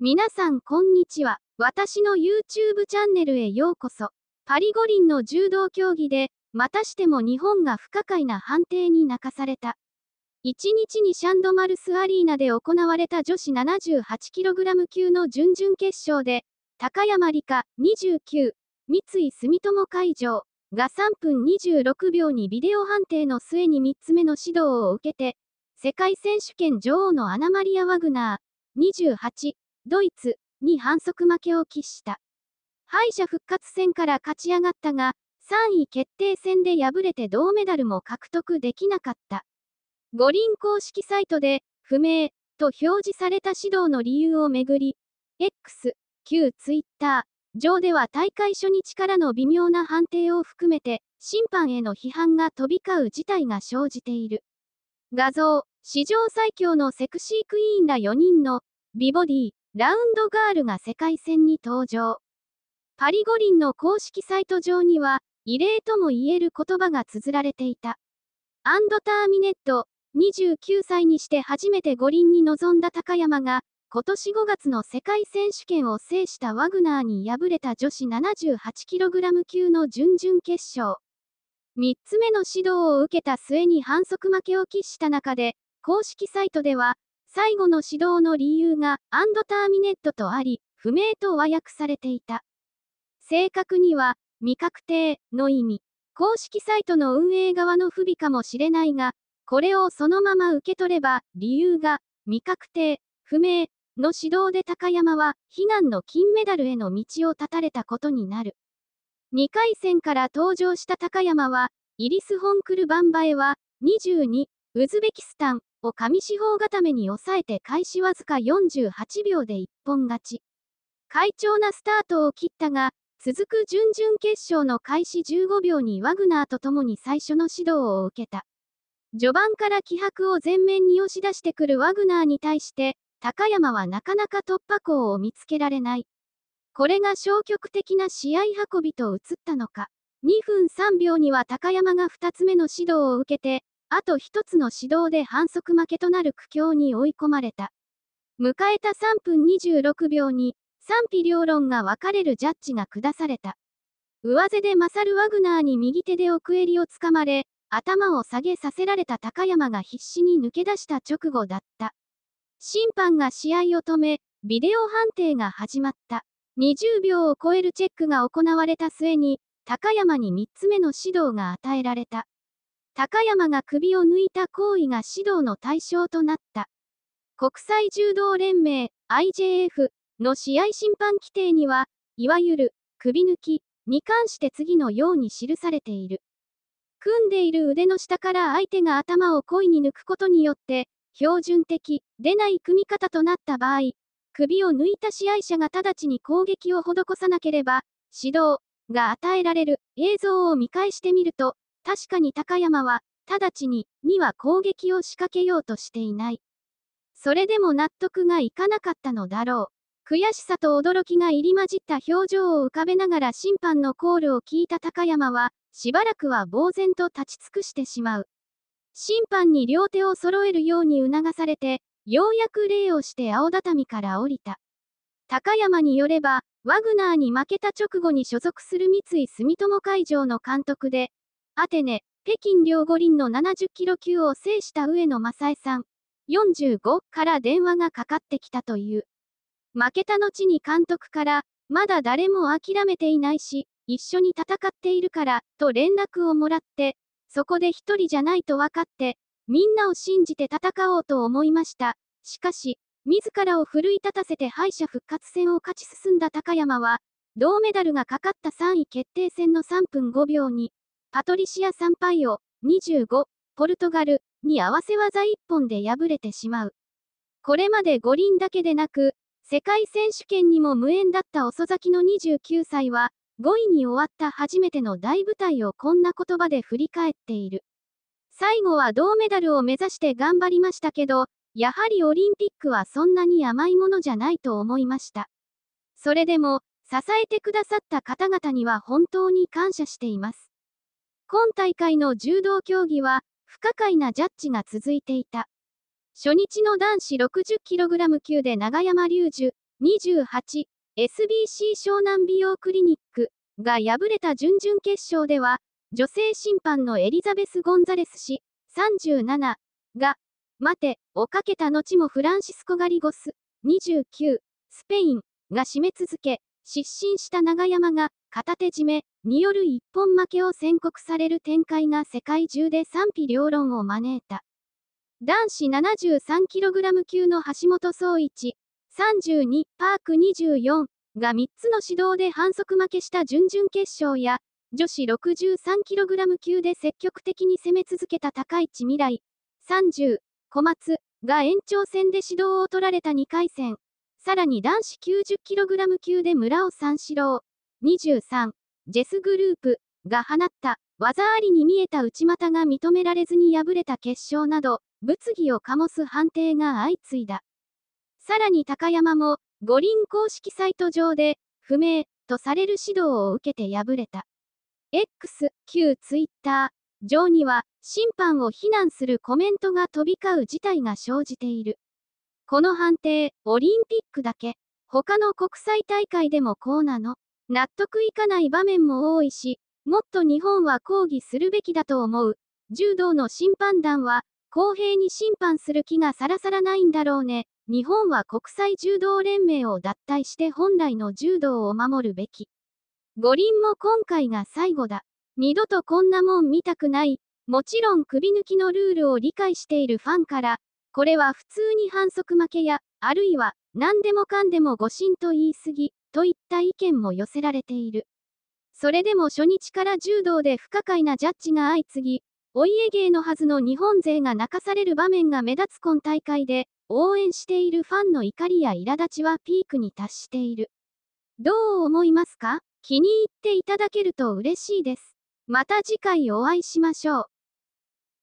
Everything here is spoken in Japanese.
皆さんこんにちは。私の YouTube チャンネルへようこそ。パリ五輪の柔道競技で、またしても日本が不可解な判定に泣かされた。1日にシャンドマルスアリーナで行われた女子 78kg 級の準々決勝で、高山理香29、三井住友会場が3分26秒にビデオ判定の末に3つ目の指導を受けて、世界選手権女王のアナマリア・ワグナー28、ドイツに反則負けを喫した。敗者復活戦から勝ち上がったが、3位決定戦で敗れて銅メダルも獲得できなかった。五輪公式サイトで、不明、と表示された指導の理由をめぐり、X、旧 Twitter 上では大会初日からの微妙な判定を含めて、審判への批判が飛び交う事態が生じている。画像、史上最強のセクシークイーンら4人の、美ボディ、ラウンドガールが世界戦に登場。パリ五輪の公式サイト上には、異例とも言える言葉が綴られていた。アンドターミネット、29歳にして初めて五輪に臨んだ高山が、今年5月の世界選手権を制したワグナーに敗れた女子 78kg 級の準々決勝。3つ目の指導を受けた末に反則負けを喫した中で、公式サイトでは、最後の指導の理由が、アンドターミネットとあり、不明と和訳されていた。正確には、未確定の意味。公式サイトの運営側の不備かもしれないが、これをそのまま受け取れば、理由が、未確定、不明の指導で高山は、悲願の金メダルへの道を断たれたことになる。2回戦から登場した高山は、イリス・ホンクル・バンバエは、22、ウズベキスタン、を上四方固めに抑えて開始わずか48秒で一本勝ち。快調なスタートを切ったが、続く準々決勝の開始15秒にワグナーと共に最初の指導を受けた。序盤から気迫を前面に押し出してくるワグナーに対して、高山はなかなか突破口を見つけられない。これが消極的な試合運びと映ったのか。2分3秒には高山が2つ目の指導を受けて、あと一つの指導で反則負けとなる苦境に追い込まれた。迎えた3分26秒に、賛否両論が分かれるジャッジが下された。上背で勝るワグナーに右手で奥襟をつかまれ、頭を下げさせられた高山が必死に抜け出した直後だった。審判が試合を止め、ビデオ判定が始まった。20秒を超えるチェックが行われた末に、高山に3つ目の指導が与えられた。高山が首を抜いた行為が指導の対象となった。国際柔道連盟 IJF の試合審判規定には、いわゆる首抜きに関して次のように記されている。組んでいる腕の下から相手が頭を故意に抜くことによって、標準的でない組み方となった場合、首を抜いた試合者が直ちに攻撃を施さなければ、指導が与えられる映像を見返してみると、確かに高山は、直ちに、には攻撃を仕掛けようとしていない。それでも納得がいかなかったのだろう。悔しさと驚きが入り混じった表情を浮かべながら審判のコールを聞いた高山は、しばらくは呆然と立ち尽くしてしまう。審判に両手を揃えるように促されて、ようやく礼をして青畳から降りた。高山によれば、ワグナーに負けた直後に所属する三井住友海上の監督で、アテネ、北京両五輪の70キロ級を制した上野正恵さん、45から電話がかかってきたという。負けた後に監督から、まだ誰も諦めていないし、一緒に戦っているから、と連絡をもらって、そこで一人じゃないと分かって、みんなを信じて戦おうと思いました。しかし、自らを奮い立たせて敗者復活戦を勝ち進んだ高山は、銅メダルがかかった3位決定戦の3分5秒に、パトリシア・サンパイオ、25、ポルトガルに合わせ技一本で敗れてしまう。これまで五輪だけでなく、世界選手権にも無縁だった遅咲きの29歳は、5位に終わった初めての大舞台をこんな言葉で振り返っている。最後は銅メダルを目指して頑張りましたけど、やはりオリンピックはそんなに甘いものじゃないと思いました。それでも、支えてくださった方々には本当に感謝しています。今大会の柔道競技は、不可解なジャッジが続いていた。初日の男子 60kg 級で永山隆樹、28、SBC 湘南美容クリニックが敗れた準々決勝では、女性審判のエリザベス・ゴンザレス氏、37が、待て、をかけた後もフランシスコ・ガリゴス、29、スペインが締め続け、失神した長山が、片手締めによる一本負けを宣告される展開が世界中で賛否両論を招いた。男子 73kg 級の橋本総一、32パーク24が3つの指導で反則負けした準々決勝や、女子 63kg 級で積極的に攻め続けた高市未来、30小松が延長戦で指導を取られた2回戦、さらに男子 90kg 級で村尾三四郎、23、ジェスグループが放った技ありに見えた内股が認められずに敗れた決勝など、物議を醸す判定が相次いだ。さらに高山も、五輪公式サイト上で、不明とされる指導を受けて敗れた。X、旧 Twitter 上には、審判を非難するコメントが飛び交う事態が生じている。この判定、オリンピックだけ、他の国際大会でもこうなの納得いかない場面も多いし、もっと日本は抗議するべきだと思う。柔道の審判団は、公平に審判する気がさらさらないんだろうね。日本は国際柔道連盟を脱退して本来の柔道を守るべき。五輪も今回が最後だ。二度とこんなもん見たくない。もちろん首抜きのルールを理解しているファンから、これは普通に反則負けや、あるいは、何でもかんでも誤審と言い過ぎ、といった意見も寄せられている。それでも初日から柔道で不可解なジャッジが相次ぎ、お家芸のはずの日本勢が泣かされる場面が目立つ今大会で、応援しているファンの怒りや苛立ちはピークに達している。どう思いますか気に入っていただけると嬉しいです。また次回お会いしましょう。